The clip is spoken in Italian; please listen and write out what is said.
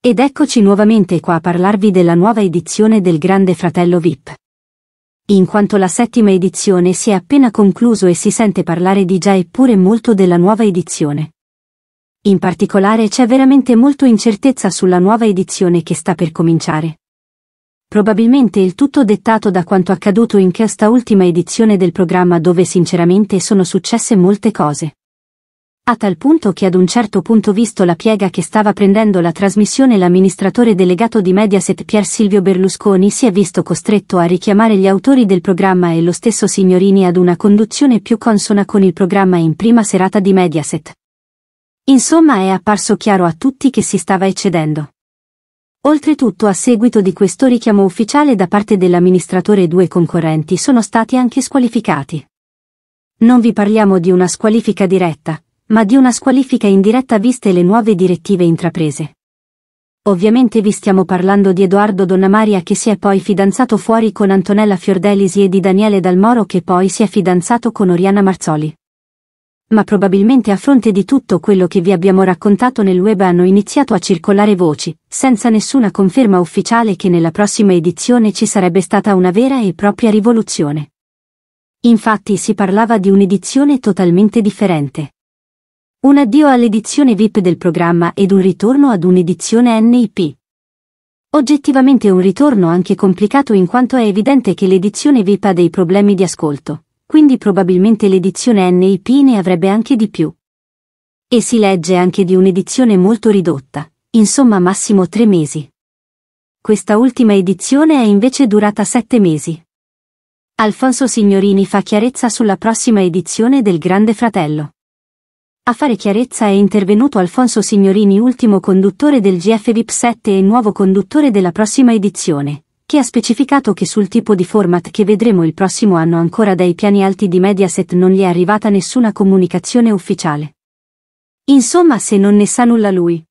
Ed eccoci nuovamente qua a parlarvi della nuova edizione del Grande Fratello VIP. In quanto la settima edizione si è appena concluso e si sente parlare di già eppure molto della nuova edizione. In particolare c'è veramente molto incertezza sulla nuova edizione che sta per cominciare. Probabilmente il tutto dettato da quanto accaduto in questa ultima edizione del programma dove sinceramente sono successe molte cose a tal punto che ad un certo punto visto la piega che stava prendendo la trasmissione l'amministratore delegato di Mediaset Pier Silvio Berlusconi si è visto costretto a richiamare gli autori del programma e lo stesso Signorini ad una conduzione più consona con il programma in prima serata di Mediaset. Insomma è apparso chiaro a tutti che si stava eccedendo. Oltretutto a seguito di questo richiamo ufficiale da parte dell'amministratore due concorrenti sono stati anche squalificati. Non vi parliamo di una squalifica diretta, ma di una squalifica indiretta viste le nuove direttive intraprese. Ovviamente vi stiamo parlando di Edoardo Donnamaria che si è poi fidanzato fuori con Antonella Fiordelisi e di Daniele Dalmoro che poi si è fidanzato con Oriana Marzoli. Ma probabilmente a fronte di tutto quello che vi abbiamo raccontato nel web hanno iniziato a circolare voci, senza nessuna conferma ufficiale che nella prossima edizione ci sarebbe stata una vera e propria rivoluzione. Infatti si parlava di un'edizione totalmente differente. Un addio all'edizione VIP del programma ed un ritorno ad un'edizione NIP. Oggettivamente un ritorno anche complicato in quanto è evidente che l'edizione VIP ha dei problemi di ascolto, quindi probabilmente l'edizione NIP ne avrebbe anche di più. E si legge anche di un'edizione molto ridotta, insomma massimo tre mesi. Questa ultima edizione è invece durata sette mesi. Alfonso Signorini fa chiarezza sulla prossima edizione del Grande Fratello. A fare chiarezza è intervenuto Alfonso Signorini, ultimo conduttore del GF VIP 7 e nuovo conduttore della prossima edizione, che ha specificato che sul tipo di format che vedremo il prossimo anno ancora dai piani alti di Mediaset non gli è arrivata nessuna comunicazione ufficiale. Insomma, se non ne sa nulla lui,